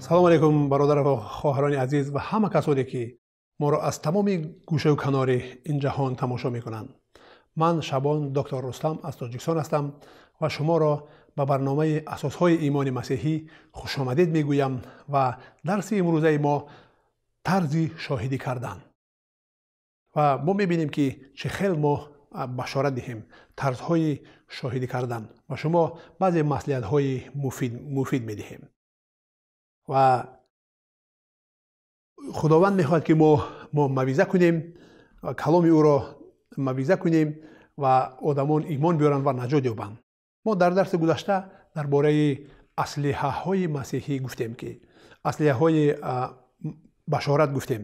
سلام علیکم برادر و خواهران عزیز و همه کسانی که ما را از تمام گوشه و کنار این جهان تماشا می کنند. من شبان دکتر رستم از تاجیکستان هستم و شما را به برنامه اساس های ایمان مسیحی خوش آمدید می و درس امروزه ما طرز شاهدی کردن و ما می بینیم که چه خیلی ما بشارت دهیم های شاهدی کردن و شما بعضی مسئلیت های مفید, مفید می و خداوند میخواد که ما, ما مویزه کنیم و کلام او را مویزه کنیم و آدمان ایمان بیارن و نجات یابند мо дар дарси гузашта дар бораи аслиҳаҳои масеҳӣ гуфтем ки аслиҳаҳои башорат гуфтем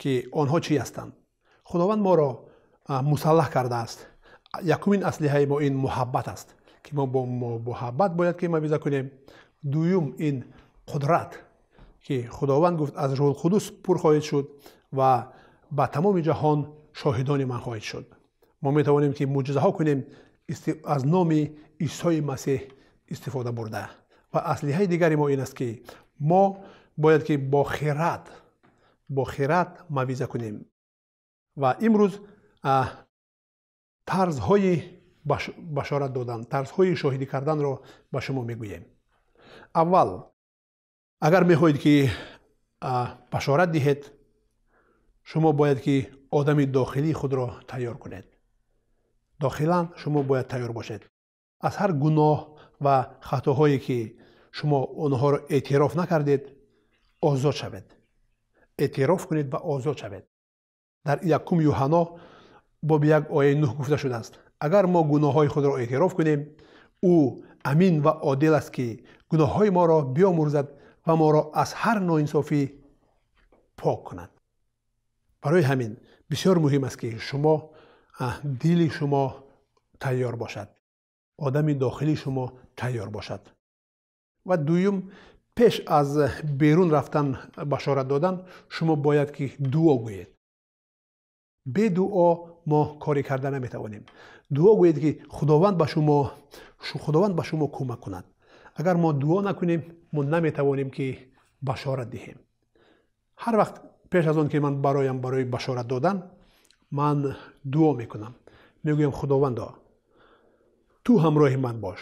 ки онҳо чӣ ҳастанд худованд моро мусаллаҳ кардааст якумин аслиҳаи мо ин муҳаббат аст ки мо бо муҳаббат бояд ки мавиза кунем дуюм ин қудрат ки худованд гуфт аз рӯҳулқудус пур хоҳед шуд ва ба тамоми ҷаҳон шоҳидони ман хоҳед шуд мо метавонем ки муъҷизаҳо кунем аз номи исои масеҳ истифода бурда ва аслиҳаи дигари мо ин аст ки мо бояд ки бо хират бо хират мавиза кунем ва имрӯз тарзҳои башорат додан тарзҳои шоҳидӣ карданро ба шумо мегӯем аввал агар мехоҳед ки башорат диҳед шумо бояд ки одами дохилии худро тайёр кунед дохилан шумо бояд тайёр бошед аз ҳар гуноҳ ва хатоҳое ки шумо онҳоро эътироф накардед озод шавед эътироф кунед ва озод шавед дар якум юҳано боби як ояи нӯҳ гуфта шудааст агар мо гуноҳҳои худро эътироф кунем ӯ амин ва одил аст ки гуноҳҳои моро биомӯрзад ва моро аз ҳар ноинсофӣ пок кунад барои ҳамин бисёр муҳим аст ки шумо дили шумо тайёр бошад одами дохили шумо тайёр бошад ва дуюм пеш аз берун рафтан башорат додан шумо бояд ки дуо гӯед бе дуо мо коре карда наметавонем дуо гӯед ки худованд ба шумо худованд ба шумо кӯмак кунад агар мо дуо накунем мо наметавонем ки башорат диҳем ҳар вақт пеш аз он ки ман бароям барои башорат додан ман дуо мекунам мегӯям худовандо ту ҳамроҳи ман бош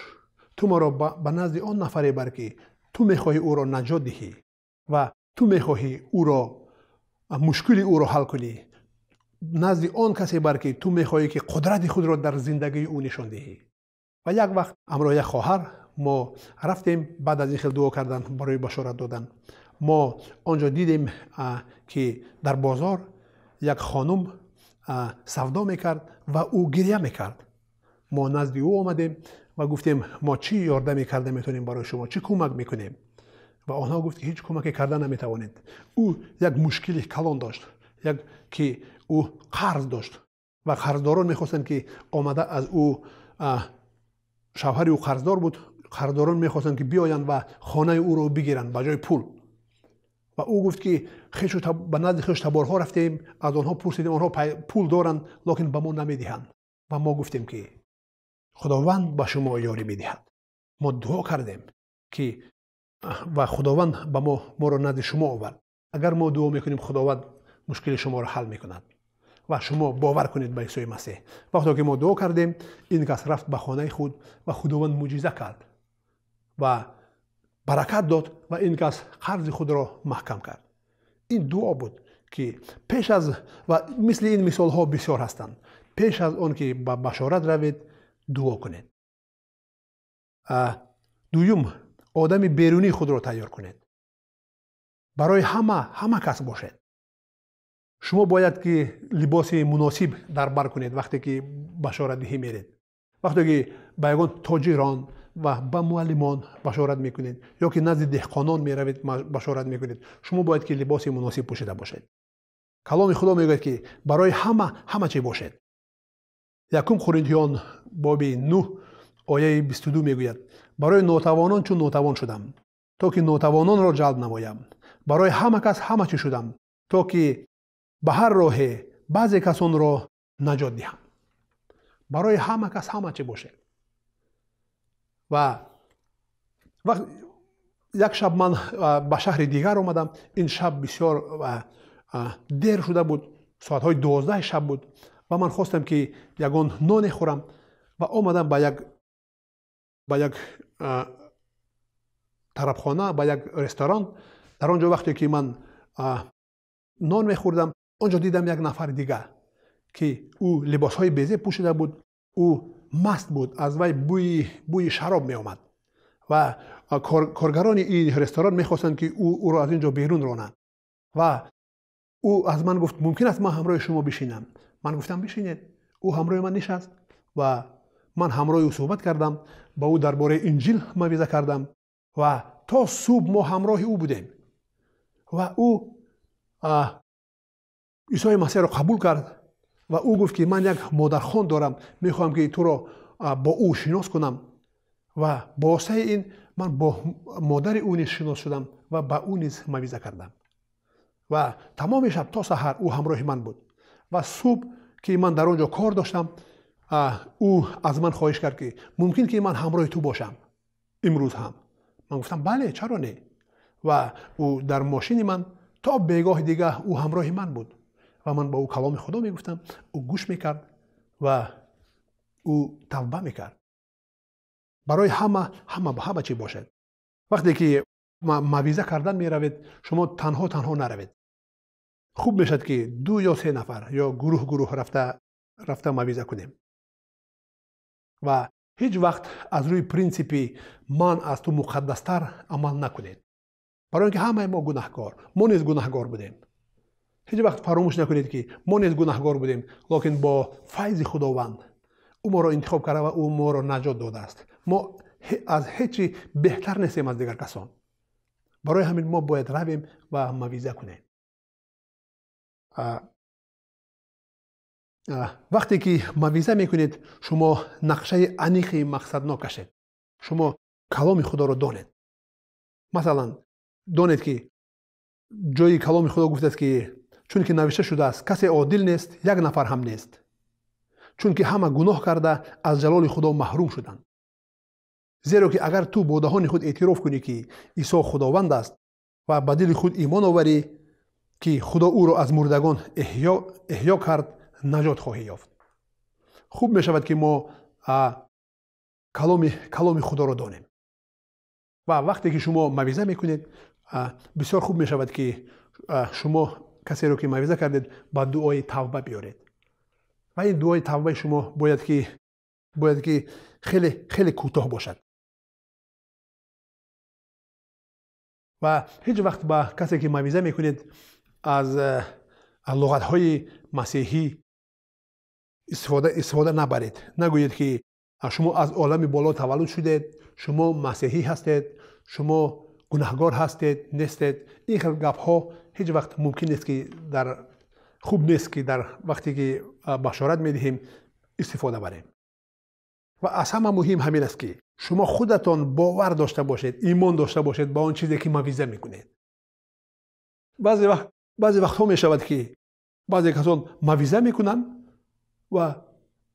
ту маро ба назди он нафаре бар ки ту мехоҳӣ ӯро наҷот диҳӣ ва ту мехоҳӣ ӯро мушкили ӯро ҳал кунӣ назди он касе бар ки ту мехоҳӣ ки қудрати худро дар зиндагии ӯ нишон диҳӣ ва як вақт ҳамроҳи як хоҳар мо рафтем баъд аз ин хел дуо кардан барои башорат додан мо онҷо дидем ки дар бозор як хонум савдо мекард ва ӯ гирья мекард ما نزد او آمدیم و گفتیم ما چی یاردمی کرده میتونیم برای شما چی کمک میکنیم و آنها گفت که هیچ کمک کرده نمیتوانید او یک مشکلی کلان داشت یک که او قرض داشت و قرضداران میخواستن که آمده از او شوهر او قرضدار بود قرضداران میخواستن که بیاین و خانه او رو بگیرن به جای پول و او گفت که خیش تب... به نزد خیش تبارها رفتیم از آنها پرسیدیم آنها پول دارن، لکن به ما نمیدهند و ما گفتیم که худованд ба шумо ёрӣ медиҳад мо дуо кардем ки ва худованд ба мо моро назди шумо овард агар мо дуо мекунем худованд мушкили шуморо ҳал мекунад ва шумо бовар кунед ба исои масеҳ вақто ки мо дуо кардем ин кас рафт ба хонаи худ ва худованд мӯъҷиза кард ва баракат дод ва ин кас қарзи худро маҳкам кард ин дуо буд ки пеш аз ва мисли ин мисолҳо бисёр ҳастанд пеш аз он ки ба башорат равед дуо кунед дуюм одами берунии худро тайёр кунед барои ҳама ҳама кас бошед шумо бояд ки либоси муносиб дар бар кунед вақте ки башорадиҳӣ меред вақте ки ба ягон тоҷирон ва ба муаллимон башорат мекунед ё ки назди деҳқонон меравед башорат мекунед шумо бояд ки либоси муносиб пӯшида бошед каломи худо мегӯяд ки барои ҳама ҳама чӣ бошед якум хуриндиён боби ну ояи бистуду мегӯяд барои нотавонон чун нотавон шудам то ки нотавононро ҷалб намоям барои ҳама кас ҳама чӣ шудам то ки ба ҳар роҳе баъзе касонро наҷот диҳам барои ҳама кас ҳама чӣ боше ва вақт як шаб ман ба шаҳри дигар омадам ин шаб бисёр дер шуда буд соатҳои дувоздаҳи шаб буд ва ман хостам ки ягон ноне хӯрам ва омадам ба як ба як тарабхона ба як ресторан дар он ҷо вақте ки ман нон мехӯрдам он ҷо дидам як нафари дигар ки ӯ либосҳои безе пӯшида буд ӯ маст буд аз вай бӯи бӯи шароб меомад ва коргарони ин ресторан мехостанд ки ӯро аз ин ҷо берун ронанд ва ӯ аз ман гуфт мумкин аст ман ҳамроҳи шумо бишинам من گفتم بشینید او همراه من نشست و من همراه او صحبت کردم با او درباره انجیل مویزه کردم و تا صبح ما همراه او بودیم و او عیسی مسیح را قبول کرد و او گفت که من یک مادرخان دارم میخوام که تو را با او شناس کنم و با این من با مادر او نیز شناس شدم و با او نیز مویزه کردم و تمام شب تا سحر او همراه من بود و صبح که من در آنجا کار داشتم او از من خواهش کرد که ممکن که من همراه تو باشم امروز هم من گفتم بله چرا نه و او در ماشین من تا بگاه دیگه او همراه من بود و من با او کلام خدا میگفتم او گوش میکرد و او توبه میکرد برای همه همه با همه چی باشد وقتی که مویزه کردن میروید شما تنها تنها نروید хуб мешавад ки ду ё се нафар ё гурӯҳ гурӯҳ рафта рафта мавиза кунем ва ҳеҷ вақт аз рӯи принсипи ман аз ту муқаддастар амал накунед барои он ки ҳамаи мо гунаҳкор мо низ гунаҳкор будем ҳеҷ вақт фаромӯш накунед ки мо низ гунаҳкор будем локин бо файзи худованд ӯ моро интихоб карда ва ӯ моро наҷот додааст мо аз ҳечи беҳтар нестем аз дигар касон барои ҳамин мо бояд равем ва мавиза кунем вақте ки мавиза мекунед шумо нақшаи аниқи мақсаднок кашед шумо каломи худоро донед масалан донед ки ҷои каломи худо гуфтааст ки чунки навишта шудааст касе одил нест як нафар ҳам нест чунки ҳама гуноҳ карда аз ҷалоли худо маҳрум шуданд зеро ки агар ту бо даҳони худ эътироф кунӣ ки исо худованд аст ва ба дили худ имон оварӣ ки худо ӯро аз мурдагон эҳё кард наҷот хоҳӣ ёфт хуб мешавад ки мо каломи, каломи худоро донем ва вақте ки шумо мавиза мекунед бисёр хуб мешавад ки шумо касеро ки мавиза кардед ба дуои тавба биёред ва ин дуои тавбаи шумо бояд ки, бояд ки хеле, хеле кӯтоҳ бошад ва ҳеҷ вақт ба касе ки мавиза мекунед از لغت های مسیحی استفاده, استفاده نبرید نگویید که شما از عالم بالا تولد شدید شما مسیحی هستید شما گناهگار هستید نیستید این خیلی ها هیچ وقت ممکن نیست که در خوب نیست که در وقتی که بشارت میدهیم استفاده بریم و از همه مهم همین است که شما خودتان باور داشته باشید ایمان داشته باشید با آن چیزی که مویزه میکنید بعضی وقت بعضی وقت می شود که بعضی کسان مویزه میکنن و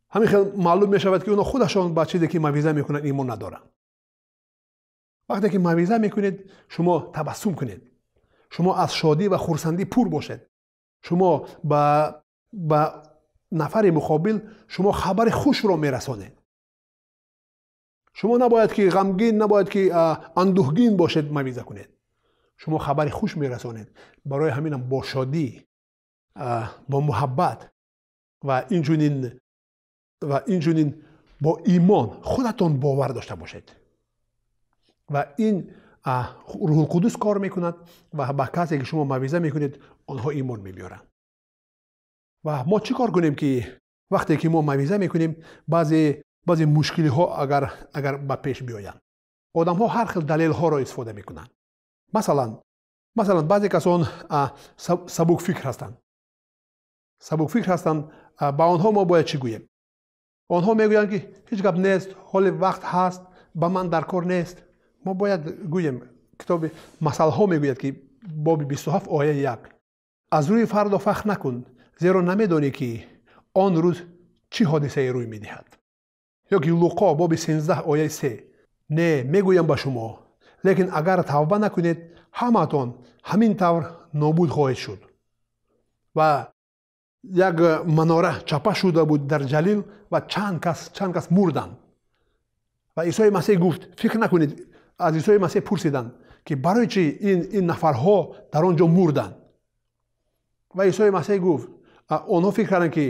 همین معلوم می شود که اونا خودشان با چیزی که مویزه میکنن ایمان ندارن وقتی که مویزه میکنید شما تبسم کنید شما از شادی و خورسندی پور باشید شما با, با نفر مقابل شما خبر خوش را میرسانید شما نباید که غمگین نباید که اندوهگین باشید مویزه کنید شما خبر خوش میرسانید برای همینم با شادی با محبت و اینجونین و اینجونین با ایمان خودتان باور داشته باشید و این روح القدس کار میکند و به کسی که شما مویزه میکنید آنها ایمان میبیارند و ما چی کار کنیم که وقتی که ما مویزه میکنیم بعضی بعضی مشکلی ها اگر اگر به پیش بیایند آدم ها هر خیل دلیل ها را استفاده میکنند масалан масалан баъзе касон сабукфикр ҳастанд сабукфикр ҳастанд ба онҳо мо бояд чӣ гӯем онҳо мегӯянд ки ҳеҷ гап нест ҳоли вақт ҳаст ба ман дар кор нест мо бояд гӯем китоби масалҳо мегӯяд ки боби бистуҳафт ояи як аз рӯи фардо фахр накун зеро намедонӣ ки он рӯз чӣ ҳодисае рӯй медиҳад ёки луқо боби сенздаҳ ояи се не мегӯям ба шумо лекин агар тавба накунед ҳаматон ҳамин тавр нобуд хоҳед шуд ва як э, манора чапа шуда буд дар ҷалил ва чанд кас мурданд ва исои масеҳ гуфт фикр накунед аз исои масеҳ пурсиданд ки барои чӣ ин нафарҳо дар он ҷо мурданд ва исои масеҳ гуфт онҳо фикр карданд ки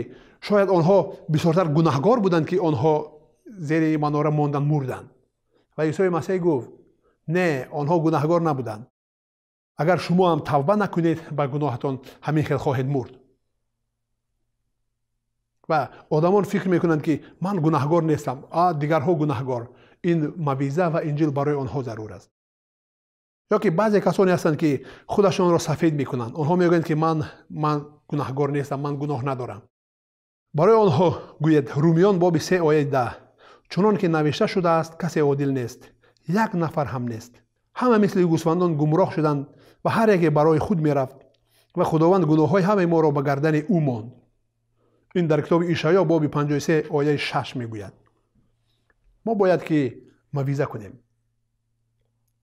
шояд онҳо бисёртар гунаҳгор буданд ки онҳо зери манора монданд мурданд ва исои масеҳ гуфт не онҳо гунаҳгор набуданд агар шумо ҳам тавба накунед ба гуноҳатон ҳамин хел хоҳед мурд ва одамон фикр мекунанд ки ман гунаҳгор нестам а дигарҳо гунаҳгор ин мавиза ва инҷил барои онҳо зарур аст ё ки баъзе касоне ҳастанд ки худашонро сафед мекунанд онҳо мегӯянд ки ман ман гунаҳгор нестам ман гуноҳ надорам барои онҳо гӯяд румиён боби се ояи даҳ чунон ки навишта шудааст касе одил нест як нафар ҳам нест ҳама мисли гӯсфандон гумроҳ шуданд ва ҳар яке барои худ мерафт ва худованд гуноҳҳои ҳамаи моро ба гардани ӯ монд ин дар китоби ишаъё боби 53 ояи 6 мегӯяд мо бояд ки мавиза кунем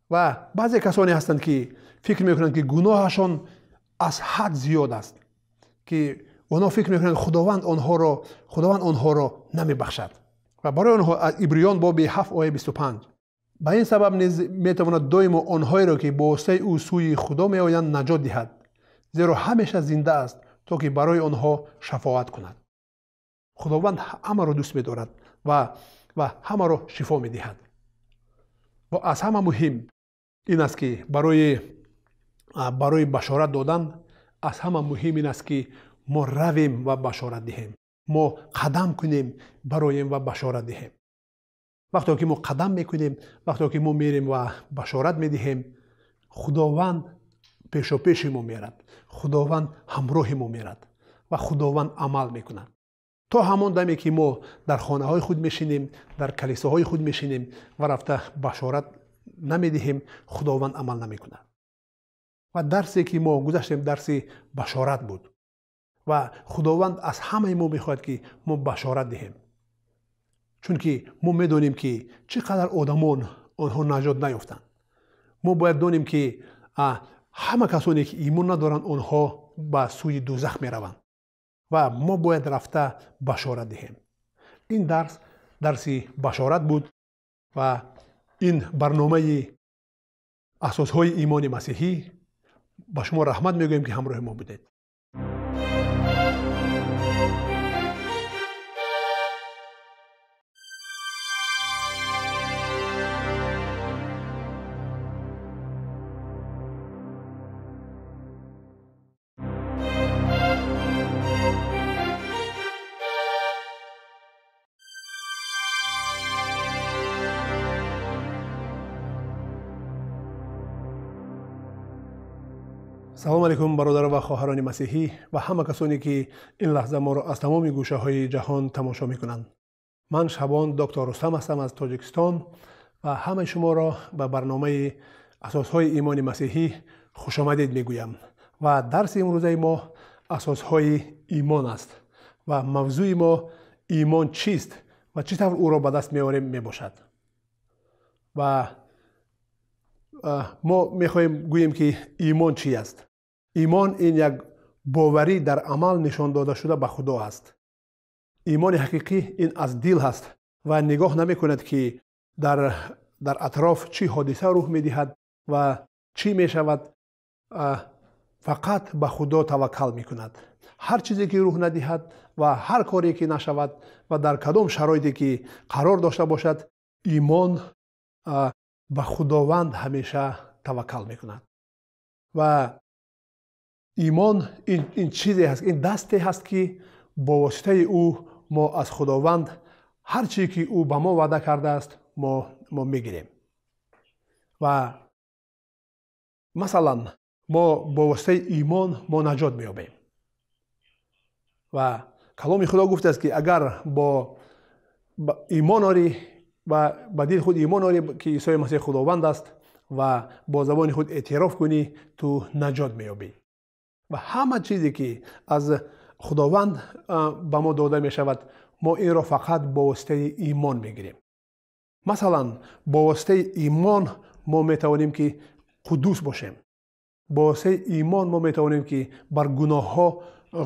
ва баъзе касоне ҳастанд ки фикр мекунанд ки гуноҳашон аз ҳад зиёд аст ки онҳо фикр мекунанд худованд онҳоро худованд онҳоро намебахшад ва барои онҳо аз ибриён боби 7 ояи 25 ба ин сабаб низ метавонад доимо онҳоеро ки бо воситаи ӯ сӯи худо меоянд наҷот диҳад зеро ҳамеша зинда аст то ки барои онҳо шафоат кунад худованд ҳамаро дӯст медорад ва ва ҳамаро шифо медиҳад ва аз ҳама муҳим ин аст ки барои барои башорат додан аз ҳама муҳим ин аст ки мо равем ва башорат диҳем мо қадам кунем бароем ва башорат диҳем вақте ки мо қадам мекунем вақте ки мо мерем ва башорат медиҳем худованд пешопеши мо мерад худованд ҳамроҳи мо мерад ва худованд амал мекунад то ҳамон даме ки мо дар хонаҳои худ мешинем дар калисоҳои худ мешинем ва рафта башорат намедиҳем худованд амал намекунад ва дарсе ки мо гузаштем дарси башорат буд ва худованд аз ҳамаи мо мехоҳад ки мо башорат диҳем чунки мо медонем ки чӣ қадар одамон онҳо наҷот наёфтанд мо бояд донем ки ҳама касоне ки имон надоранд онҳо ба сӯи дузах мераванд ва мо бояд рафта башорат диҳем ин дарс дарси башорат буд ва ин барномаи асосҳои имони масеҳӣ ба шумо раҳмат мегӯем ки ҳамроҳи мо будед салом алайкум бародарон ва хоҳарони масеҳӣ ва ҳама касоне ки ин лаҳза моро аз тамоми гӯшаҳои ҷаҳон тамошо мекунанд ман шабон доктор рустам ҳастам аз тоҷикистон ва ҳамаи шуморо ба барномаи асосҳои имони масеҳӣ хушомадед мегӯям ва дарси имрӯзаи мо асосҳои имон аст ва мавзӯи мо имон чист ва чӣ тавр ӯро ба даст меорем мебошад ва мо мехоҳем гӯем ки имон чӣ аст имон ин як боварӣ дар амал нишон дода шуда ба худо аст имони ҳақиқӣ ин аз дил ҳаст ва нигоҳ намекунад ки дар, дар атроф чӣ ҳодиса рух медиҳад ва чӣ мешавад фақат ба худо таваккал мекунад ҳар чизе ки рух надиҳад ва ҳар коре ки нашавад ва дар кадом шароите ки қарор дошта бошад имон ба худованд ҳамеша таваккал мекунад ва ایمان این, این چیزی هست این دستی هست که با واسطه او ما از خداوند هر چی که او به ما وعده کرده است ما, ما میگیریم و مثلا ما با واسطه ایمان ما نجات میابیم و کلام خدا گفته است که اگر با, ایمان آری و بدیل دل خود ایمان آری که عیسی مسیح خداوند است و با زبان خود اعتراف کنی تو نجات میابی ва ҳама чизе ки аз худованд ба мо дода мешавад мо инро фақат бо воситаи имон мегирем масалан бо воситаи имон мо метавонем ки қуддус бошем бо воситаи имон мо метавонем ки бар гуноҳҳо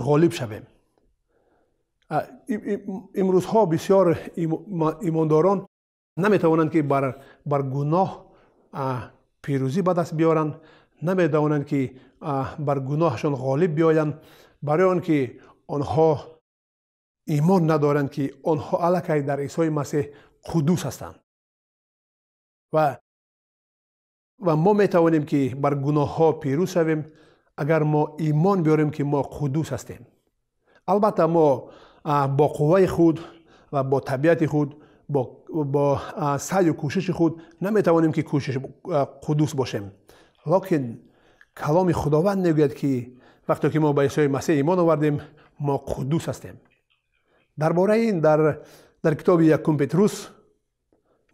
ғолиб шавем имрӯзҳо бисёр имондорон наметавонанд ки бар гуноҳ пирӯзӣ ба даст биёранд نمیدانند که بر گناهشان غالب بیایند برای آنکه آنها ایمان ندارند که آنها علکی در عیسی مسیح قدوس هستند و و ما میتوانیم که بر گناه ها پیروز شویم اگر ما ایمان بیاریم که ما قدوس هستیم البته ما با قوه خود و با طبیعت خود با, با سعی و کوشش خود نمیتوانیم که کوشش قدوس باشیم локин каломи худованд мегӯяд ки вақте ки мо ба исои масеҳ имон овардем мо қуддус ҳастем дар бораи ин дар, дар китоби якум петрус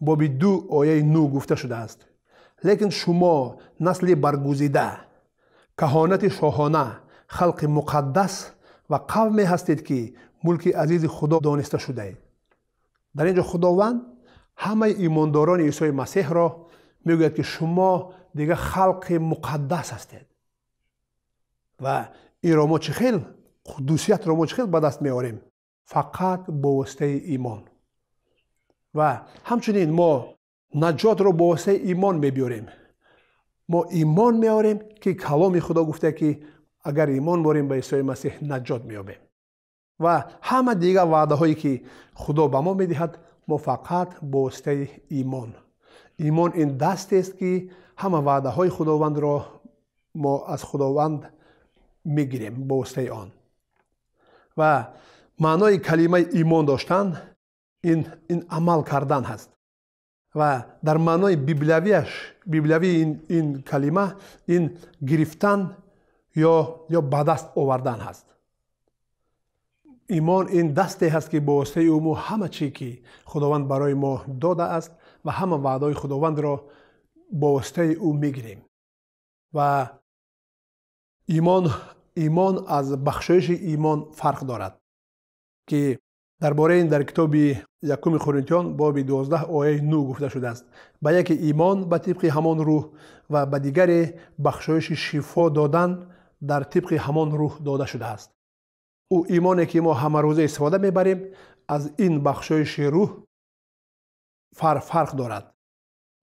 боби ду ояи ну гуфта шудааст лекин шумо насли баргузида каҳонати шоҳона халқи муқаддас ва қавме ҳастед ки мулки азизи худо дониста шудаед дар ин ҷо худованд ҳамаи имондорони исои масеҳро мегӯяд ки шумо дига халқи муқаддас ҳастед ва иро мо чӣ хел қуддусиятро мо чӣ хел ба даст меорем фақат бо воситаи имон ва ҳамчунин мо наҷотро бо воситаи имон мебиёрем мо имон меорем ки каломи худо гуфта ки агар имон борем ба исои масеҳ наҷот меёбем ва ҳама дигар ваъдаҳое ки худо ба мо медиҳад мо фақат бо воситаи имон имон ин дастест ки ҳама ваъдаҳои худовандро мо аз худованд мегирем бо воситаи он ва маънои калимаи имон доштан ин, ин амал кардан ҳаст ва дар маънои библиявиаш библиявии ин, ин калима ин гирифтан ё, ё ба даст овардан ҳаст имон ин дасте ҳаст ки бо воситаи ӯмо ҳама чие ки худованд барои мо додааст ва ҳама ваъдаҳои худовандро бо воситаи ӯ мегирем ва имон имон аз бахшоиши имон фарқ дорад ки дар бораи дар китоби якуми хуринтиён боби 12 ояи ну гуфта шудааст ба яке имон ба тибқи ҳамон рӯҳ ва ба дигаре бахшоиши шифо додан дар тибқи ҳамон рӯҳ дода шудааст ӯ имоне ки мо ҳамарӯза истифода мебарем аз ин бахшоиши рӯҳ фарқ дорад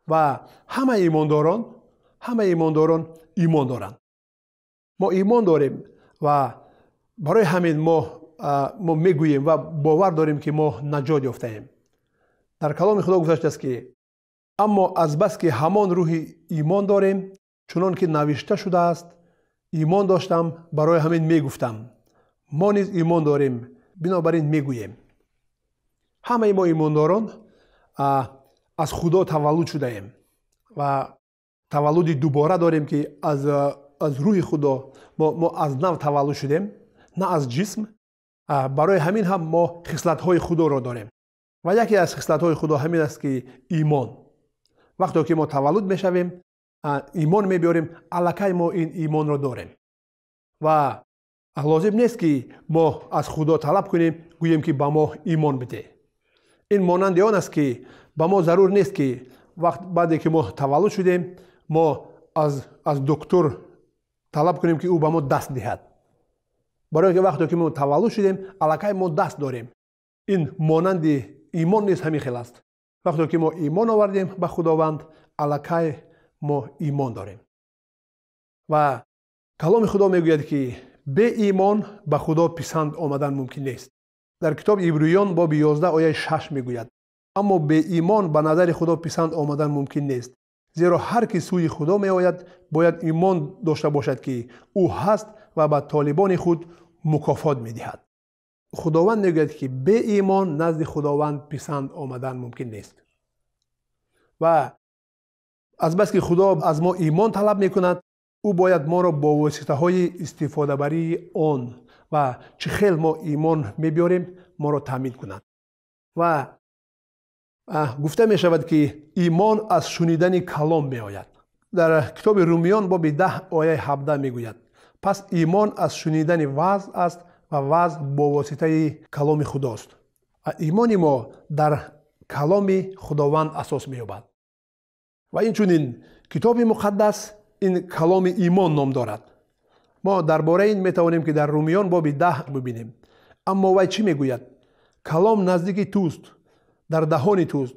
و همه ایمانداران همه ایمانداران ایمان دارند ما ایمان داریم و برای همین ما ما میگوییم و باور داریم که ما نجات یافتهایم در کلام خدا گذشته است که اما از بس که همان روح ایمان داریم چنان که نوشته شده است ایمان داشتم برای همین میگفتم ما نیز ایمان داریم بنابراین میگوییم همه ما ایمانداران аз худо таваллуд шудаем ва таваллуди дубора дорем ки аз, аз рӯҳи худо мо, мо аз нав таваллуд шудем на аз ҷисм барои ҳамин ҳам мо хислатҳои худоро дорем ва яке аз хислатҳои худо ҳамин аст ки имон вақте ки мо таваллуд мешавем имон мебиёрем аллакай мо ин имонро дорем ва лозим нест ки мо аз худо талаб кунем гӯем ки ба мо имон бидеҳ ин монанди он аст ки ба мо зарур нест ки вақт баъде ки мо таваллуд шудем мо аз, аз доктур талаб кунем ки ӯ ба мо даст диҳад барое ки вақте ки мо таваллуд шудем аллакай мо даст дорем ин монанди имон низ ҳамин хел аст вақте ки мо имон овардем ба худованд аллакай мо имон дорем ва каломи худо мегӯяд ки бе имон ба худо писанд омадан мумкин нест дар китоби ибрӯён боби 1 ояи 6 мегӯяд аммо беимон ба назари худо писанд омадан мумкин нест зеро ҳар кӣ сӯи худо меояд бояд имон дошта бошад ки ӯ ҳаст ва ба толибони худ мукофот медиҳад худованд мегӯяд ки беимон назди худованд писанд омадан мумкин нест ва азбаски худо аз мо имон талаб мекунад ӯ бояд моро бо воситаҳои истифодабарии он ва чӣ хел мо имон мебиёрем моро таъмин кунад ва гуфта мешавад ки имон аз шунидани калом меояд дар китоби румиён боби даҳ ояи ҳабда мегӯяд пас имон аз шунидани вазъ аст ва вазъ бо воситаи каломи худост ва имони мо дар каломи худованд асос меёбад ва инчунин китоби муқаддас ин каломи имон ном дорад мо дар бораи ин метавонем ки дар румиён боби даҳ бубинем аммо вай чӣ мегӯяд калом наздики тӯст дар даҳони туст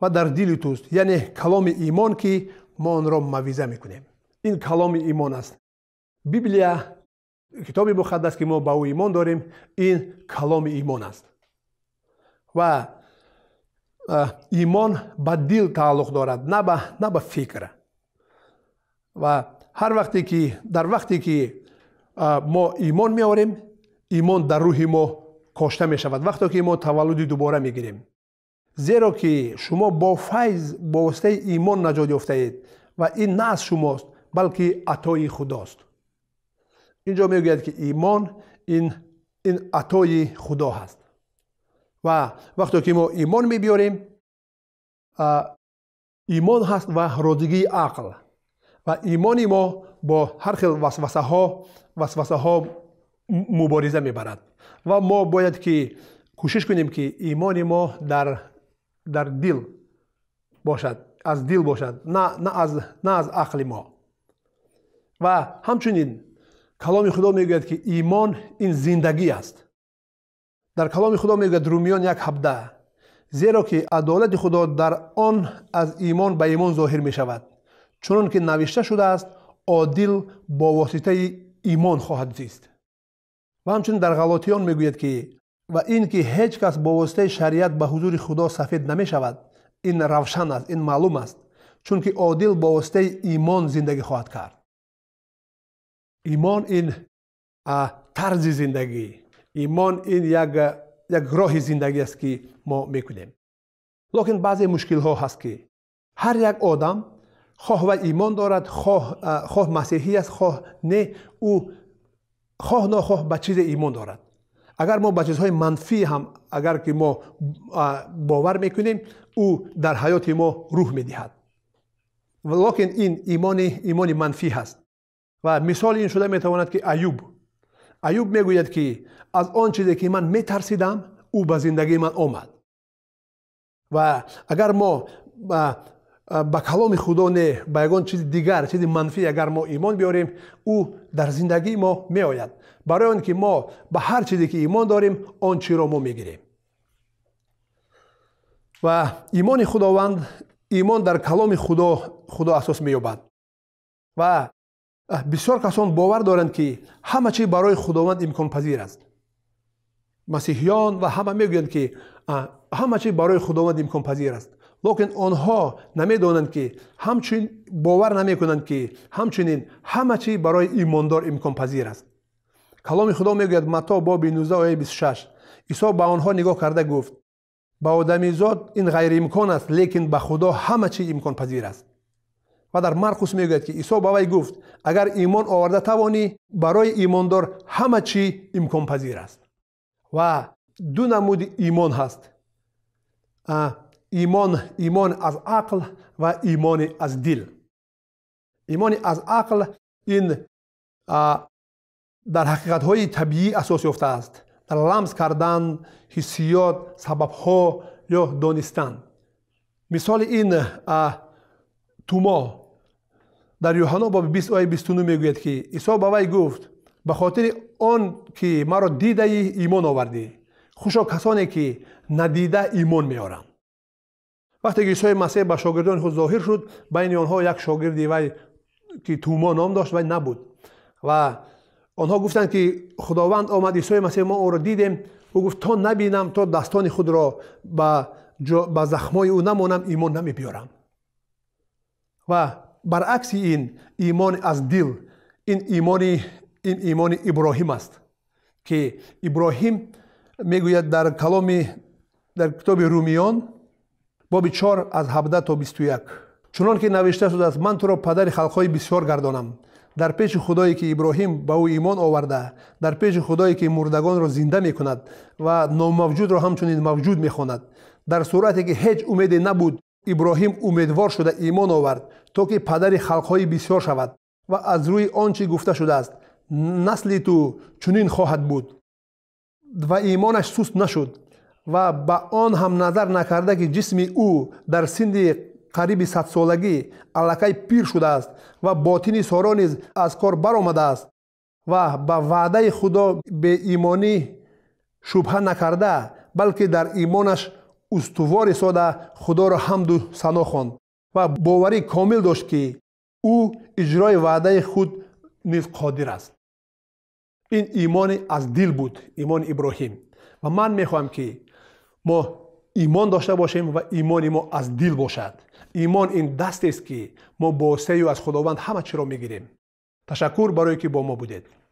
ва дар дили туст яъне каломи имон ки мо онро мавиза мекунем ин каломи имон аст библия китоби муқаддас ки мо ба ӯ имон дорем ин каломи имон аст ва имон ба дил тааллуқ дорад на ба, на ба фикр ва ҳар вақте ки дар вақте ки а, мо имон меорем имон дар рӯҳи мо кошта мешавад вақте ки мо таваллуди дубора мегирем зеро ки шумо бо файз бо воситаи имон наҷот ёфтаед ва ин на аз шумост балки атои худост инҷо мегӯяд ки имон ин, ин атои худо ҳаст ва вақте ки мо имон мебиёрем имон ҳаст ва родигии ақл ва имони мо бо ҳар хел васвасаҳо васвасаҳо мубориза мебарад ва мо бояд ки кӯшиш кунем ки имони мо дар در دل باشد از دل باشد نه, نه, از, نه از عقل ما و همچنین کلام خدا میگوید که ایمان این زندگی است در کلام خدا میگوید رومیان یک حبده زیرا که عدالت خدا در آن از ایمان به ایمان ظاهر می شود چون که نوشته شده است عادل با واسطه ایمان خواهد زیست و همچنین در غلاطیان میگوید که ва ин ки ҳеҷ кас бо воситаи шариат ба ҳузури худо сафед намешавад ин равшан аст ин маълум аст чунки одил бо воситаи имон зиндагӣ хоҳад кард имон ин тарзи зиндагӣ имон ин як роҳи зиндагӣ аст ки мо мекунем локин баъзе мушкилҳо ҳаст ки ҳар як одам хоҳ вай имон дорад хоҳ масеҳӣ аст хоҳ не ӯ хоҳ нохоҳ ба чизе имон дорад агар мо ба чизҳои манфӣ ҳам агар ки мо бовар мекунем ӯ дар ҳаёти мо рӯҳ медиҳад локин ин имони имони манфӣ ҳаст ва мисоли ин шуда метавонад ки аюб аюб мегӯяд ки аз он чизе ки ман метарсидам ӯ ба зиндагии ман омад ва агар мо ба каломи худо не ба ягон чизи дигар чизи манфӣ агар мо имон биёрем ӯ дар зиндагии мо меояд барои он ки мо ба ҳар чизе ки имон дорем он чиро мо мегирем ва имони худованд имон дар каломи худо худо асос меёбад ва бисёр касон бовар доранд ки ҳама чи барои худованд имконпазир аст масеҳиён ва ҳама мегӯянд ки ҳама чи барои худованд имконпазир аст локин онҳо намедонанд ки ҳамчунин бовар намекунанд ки ҳамчунин ҳама чи барои имондор имконпазир аст каломи худо мегӯяд мато боби 19 ояи 26 исо ба онҳо нигоҳ карда гуфт ба одамизод ин ғайриимкон аст лекин ба худо ҳама чи имконпазир аст ва дар марқус мегӯяд ки исо ба вай гуфт агар имон оварда тавонӣ барои имондор ҳама чи имконпазир аст ва ду намуди имон ҳаст имон имон аз ақл ва имони аз дил имони аз ақл ин در حقیقت های طبیعی اساس یافته است در لمس کردن حسیات سبب ها یا دانستن مثال این توما در یوحنا باب 20 آیه 29 میگوید که عیسی به وی گفت به خاطر آن که مرا دیده ایمان آوردی خوشا کسانی که ندیده ایمان میارم وقتی که عیسی مسیح به شاگردان خود ظاهر شد بین آنها یک شاگردی وی که توما نام داشت وی نبود و онҳо гуфтанд ки худованд омад исои масеҳ мо онро дидем ӯ гуфт то набинам то дастони худро ба захмҳои ӯ намонам имон намебиёрам ва баръакси ин имон аз дил ин имони ин имони иброҳим аст ки иброҳим мегӯяд дар каломи дар китоби румиён боби чор аз ҳабда то бисту як чунон ки навишта шудааст ман туро падари халқҳои бисьёр гардонам дар пеши худое ки иброҳим ба ӯ имон оварда дар пеши худое ки мурдагонро зинда мекунад ва номавҷудро ҳамчунин мавҷуд мехонад дар сурате ки ҳеҷ умеде набуд иброҳим умедвор шуда имон овард то ки падари халқҳои бисьёр шавад ва аз рӯи он чи гуфта шудааст насли ту чунин хоҳад буд ва имонаш суст нашуд ва ба он ҳам назар накарда ки ҷисми ӯ дар синди қариби садсолагӣ аллакай пир шудааст ва ботини соро низ аз кор баромадааст ва ба ваъдаи худо беимонӣ шубҳа накарда балки дар имонаш устувор истода худоро ҳамду сано хонд ва боварӣ комил дошт ки ӯ иҷрои ваъдаи худ низ қодир аст ин имони аз дил буд имони иброҳим ва ман мехоҳам ки мо ایمان داشته باشیم و ایمان ما از دل باشد ایمان این دست است که ما با و از خداوند همه چی را میگیریم تشکر برای که با ما بودید